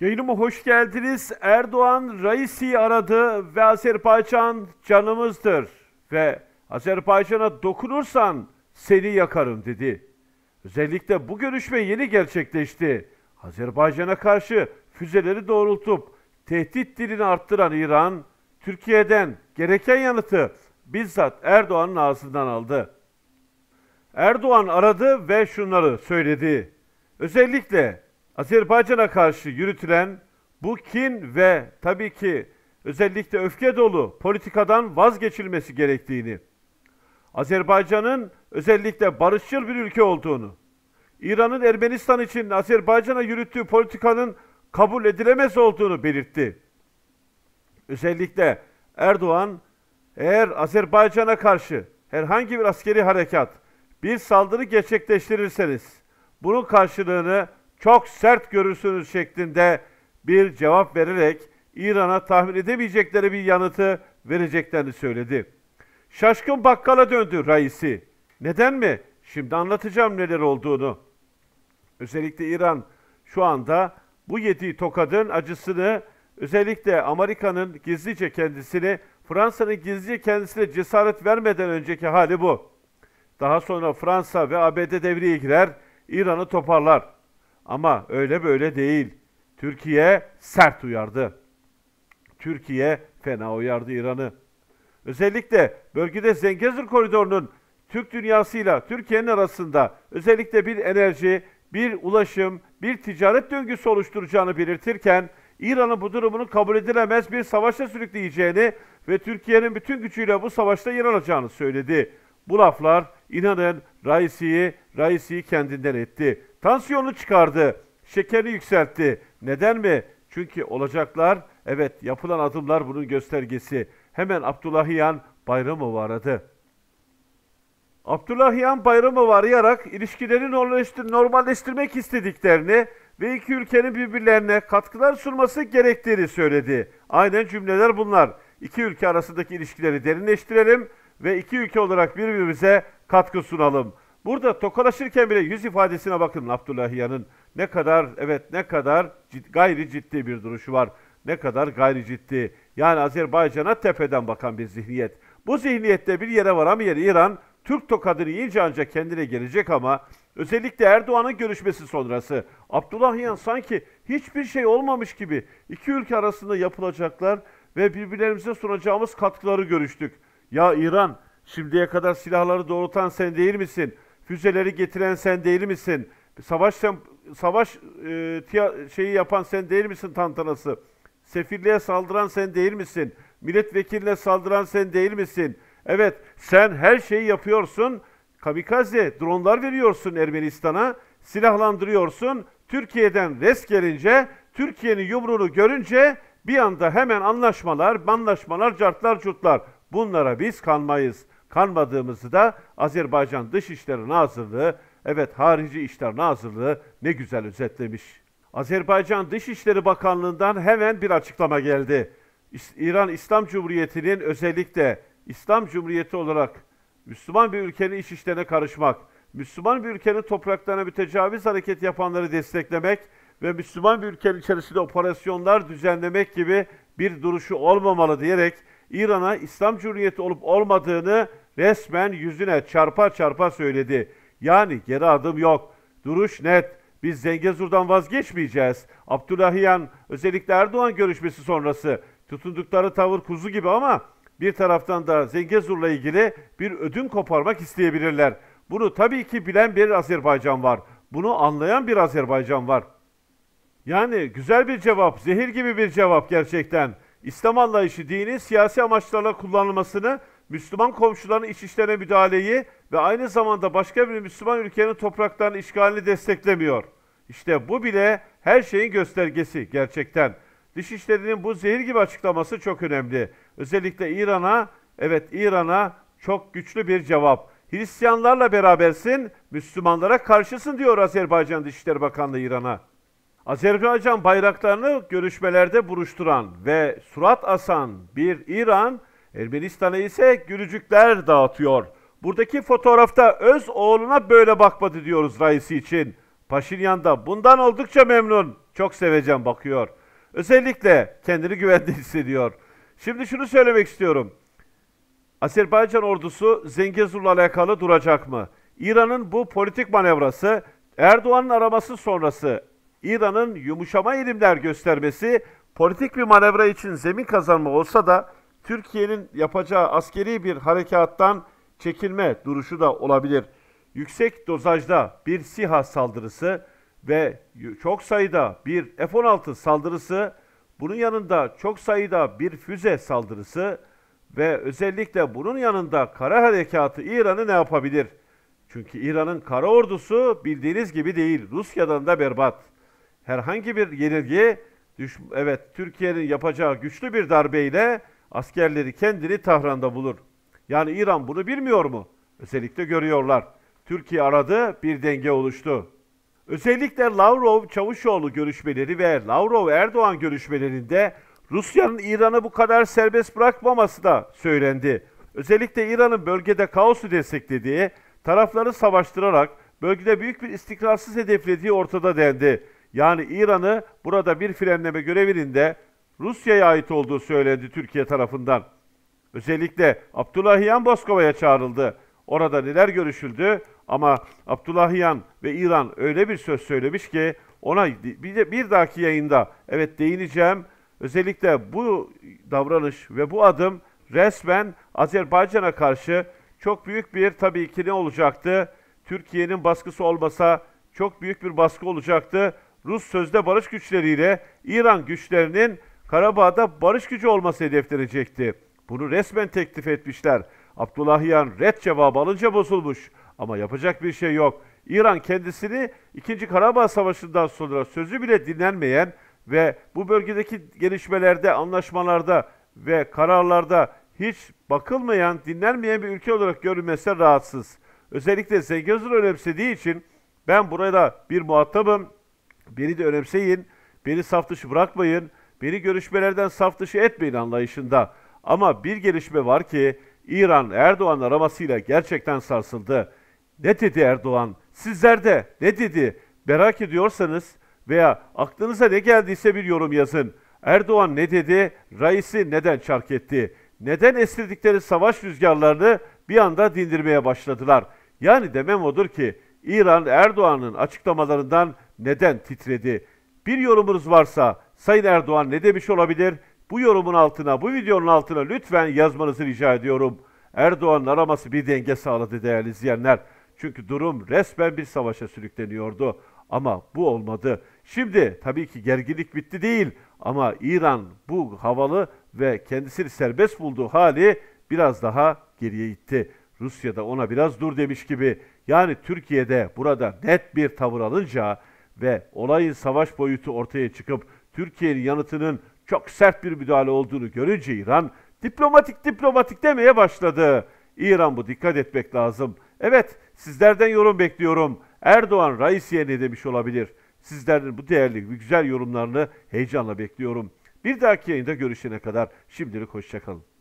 Yayınıma hoş geldiniz. Erdoğan Raisi aradı ve Azerbaycan canımızdır ve Azerbaycan'a dokunursan seni yakarım dedi. Özellikle bu görüşme yeni gerçekleşti. Azerbaycan'a karşı füzeleri doğrultup tehdit dilini arttıran İran, Türkiye'den gereken yanıtı bizzat Erdoğan'ın ağzından aldı. Erdoğan aradı ve şunları söyledi. Özellikle Azerbaycan'a karşı yürütülen bu kin ve tabii ki özellikle öfke dolu politikadan vazgeçilmesi gerektiğini, Azerbaycan'ın özellikle barışçıl bir ülke olduğunu, İran'ın Ermenistan için Azerbaycan'a yürüttüğü politikanın kabul edilemez olduğunu belirtti. Özellikle Erdoğan eğer Azerbaycan'a karşı herhangi bir askeri harekat, bir saldırı gerçekleştirirseniz bunun karşılığını çok sert görürsünüz şeklinde bir cevap vererek İran'a tahmin edemeyecekleri bir yanıtı vereceklerini söyledi. Şaşkın bakkala döndü reisi. Neden mi? Şimdi anlatacağım neler olduğunu. Özellikle İran şu anda bu yediği tokadın acısını özellikle Amerika'nın gizlice kendisini, Fransa'nın gizlice kendisine cesaret vermeden önceki hali bu. Daha sonra Fransa ve ABD devreye girer, İran'ı toparlar. Ama öyle böyle değil. Türkiye sert uyardı. Türkiye fena uyardı İran'ı. Özellikle bölgede Zengezur koridorunun Türk dünyasıyla Türkiye'nin arasında özellikle bir enerji, bir ulaşım, bir ticaret döngüsü oluşturacağını belirtirken İran'ın bu durumunu kabul edilemez bir savaşa sürükleyeceğini ve Türkiye'nin bütün gücüyle bu savaşta yer alacağını söyledi. Bu laflar inanın Raisi'yi, Raisi kendinden etti. Tansiyonu çıkardı, şekeri yükseltti. Neden mi? Çünkü olacaklar, evet yapılan adımlar bunun göstergesi. Hemen Abdullahiyan Bayramova aradı. Abdullahiyan Bayramova arayarak ilişkileri normalleştirmek istediklerini ve iki ülkenin birbirlerine katkılar sunması gerektiğini söyledi. Aynen cümleler bunlar. İki ülke arasındaki ilişkileri derinleştirelim ve iki ülke olarak birbirimize katkı sunalım.'' Burada tokalaşırken bile yüz ifadesine bakın Abdullahiyan'ın ne kadar evet ne kadar cid, gayri ciddi bir duruşu var. Ne kadar gayri ciddi. Yani Azerbaycan'a tepeden bakan bir zihniyet. Bu zihniyette bir yere varamayan İran Türk tokadını yiyince ancak kendine gelecek ama özellikle Erdoğan'ın görüşmesi sonrası Abdullahiyan sanki hiçbir şey olmamış gibi iki ülke arasında yapılacaklar ve birbirlerimize sunacağımız katkıları görüştük. Ya İran şimdiye kadar silahları doğrultan sen değil misin? Füzeleri getiren sen değil misin? Savaş sen, savaş e, şeyi yapan sen değil misin tantanası? Sefirliğe saldıran sen değil misin? Milletvekiline saldıran sen değil misin? Evet, sen her şeyi yapıyorsun. Kamikaze, dronlar veriyorsun Ermenistan'a, silahlandırıyorsun. Türkiye'den res gelince, Türkiye'nin yumruğunu görünce bir anda hemen anlaşmalar, anlaşmalar, cartlar curtlar. Bunlara biz kanmayız kanmadığımızı da Azerbaycan Dışişleri Nazırlığı, evet Harici İşler Nazırlığı ne güzel özetlemiş. Azerbaycan Dışişleri Bakanlığı'ndan hemen bir açıklama geldi. İran İslam Cumhuriyeti'nin özellikle İslam Cumhuriyeti olarak Müslüman bir ülkenin iç işlerine karışmak, Müslüman bir ülkenin topraklarına mütecavüz hareket yapanları desteklemek ve Müslüman bir ülkenin içerisinde operasyonlar düzenlemek gibi bir duruşu olmamalı diyerek İran'a İslam Cumhuriyeti olup olmadığını resmen yüzüne çarpa çarpa söyledi. Yani geri adım yok. Duruş net. Biz Zengezur'dan vazgeçmeyeceğiz. Abdullahiyan özellikle Erdoğan görüşmesi sonrası tutundukları tavır kuzu gibi ama bir taraftan da Zengezur'la ilgili bir ödün koparmak isteyebilirler. Bunu tabii ki bilen bir Azerbaycan var. Bunu anlayan bir Azerbaycan var. Yani güzel bir cevap, zehir gibi bir cevap gerçekten. İslam anlayışı dinin siyasi amaçlarla kullanılmasını Müslüman komşuların iç işlerine müdahaleyi ve aynı zamanda başka bir Müslüman ülkenin topraklarının işgalini desteklemiyor. İşte bu bile her şeyin göstergesi gerçekten. Dışişleri'nin bu zehir gibi açıklaması çok önemli. Özellikle İran'a, evet İran'a çok güçlü bir cevap. Hristiyanlarla berabersin, Müslümanlara karşısın diyor Azerbaycan Dışişleri Bakanlığı İran'a. Azerbaycan bayraklarını görüşmelerde buruşturan ve surat asan bir İran Ermenistan'a ise gülücükler dağıtıyor. Buradaki fotoğrafta öz oğluna böyle bakmadı diyoruz reisi için. Paşinyan da bundan oldukça memnun. Çok seveceğim bakıyor. Özellikle kendini güvende hissediyor. Şimdi şunu söylemek istiyorum. Azerbaycan ordusu Zengezur'la alakalı duracak mı? İran'ın bu politik manevrası, Erdoğan'ın araması sonrası İran'ın yumuşama ilimler göstermesi politik bir manevra için zemin kazanma olsa da Türkiye'nin yapacağı askeri bir harekattan çekilme duruşu da olabilir. Yüksek dozajda bir SİHA saldırısı ve çok sayıda bir F-16 saldırısı, bunun yanında çok sayıda bir füze saldırısı ve özellikle bunun yanında kara harekatı İran'ı ne yapabilir? Çünkü İran'ın kara ordusu bildiğiniz gibi değil, Rusya'dan da berbat. Herhangi bir yenilgi, evet Türkiye'nin yapacağı güçlü bir darbeyle askerleri kendini Tahran'da bulur. Yani İran bunu bilmiyor mu? Özellikle görüyorlar. Türkiye aradı, bir denge oluştu. Özellikle Lavrov-Çavuşoğlu görüşmeleri ve Lavrov-Erdoğan görüşmelerinde Rusya'nın İran'ı bu kadar serbest bırakmaması da söylendi. Özellikle İran'ın bölgede kaosu desteklediği, tarafları savaştırarak bölgede büyük bir istikrarsız hedeflediği ortada dendi. Yani İran'ı burada bir frenleme görevinin de Rusya'ya ait olduğu söylendi Türkiye tarafından. Özellikle Abdullahiyan Boskova'ya çağrıldı. Orada neler görüşüldü ama Abdullahiyan ve İran öyle bir söz söylemiş ki ona bir, bir dahaki yayında evet değineceğim. Özellikle bu davranış ve bu adım resmen Azerbaycan'a karşı çok büyük bir tabii ki ne olacaktı? Türkiye'nin baskısı olmasa çok büyük bir baskı olacaktı. Rus sözde barış güçleriyle İran güçlerinin Karabağ'da barış gücü olması hedeflenecekti. Bunu resmen teklif etmişler. Abdullahiyan red cevabı alınca bozulmuş. Ama yapacak bir şey yok. İran kendisini 2. Karabağ Savaşı'ndan sonra sözü bile dinlenmeyen ve bu bölgedeki gelişmelerde, anlaşmalarda ve kararlarda hiç bakılmayan, dinlenmeyen bir ülke olarak görülmesine rahatsız. Özellikle Zengezur önemsediği için ben burada bir muhatabım, beni de önemseyin, beni saf dışı bırakmayın, Beni görüşmelerden saf dışı etmeyin anlayışında. Ama bir gelişme var ki İran Erdoğan aramasıyla gerçekten sarsıldı. Ne dedi Erdoğan? Sizler de ne dedi? Merak ediyorsanız veya aklınıza ne geldiyse bir yorum yazın. Erdoğan ne dedi? Raisi neden çark etti? Neden estirdikleri savaş rüzgarlarını bir anda dindirmeye başladılar? Yani demem odur ki İran Erdoğan'ın açıklamalarından neden titredi? Bir yorumunuz varsa Sayın Erdoğan ne demiş olabilir? Bu yorumun altına, bu videonun altına lütfen yazmanızı rica ediyorum. Erdoğan'ın araması bir denge sağladı değerli izleyenler. Çünkü durum resmen bir savaşa sürükleniyordu. Ama bu olmadı. Şimdi tabii ki gerginlik bitti değil ama İran bu havalı ve kendisini serbest bulduğu hali biraz daha geriye itti. Rusya da ona biraz dur demiş gibi. Yani Türkiye'de burada net bir tavır alınca ve olayın savaş boyutu ortaya çıkıp Türkiye'nin yanıtının çok sert bir müdahale olduğunu görünce İran diplomatik diplomatik demeye başladı. İran bu dikkat etmek lazım. Evet sizlerden yorum bekliyorum. Erdoğan Raisiye ne demiş olabilir? Sizlerin bu değerli güzel yorumlarını heyecanla bekliyorum. Bir dahaki yayında görüşene kadar şimdilik hoşçakalın.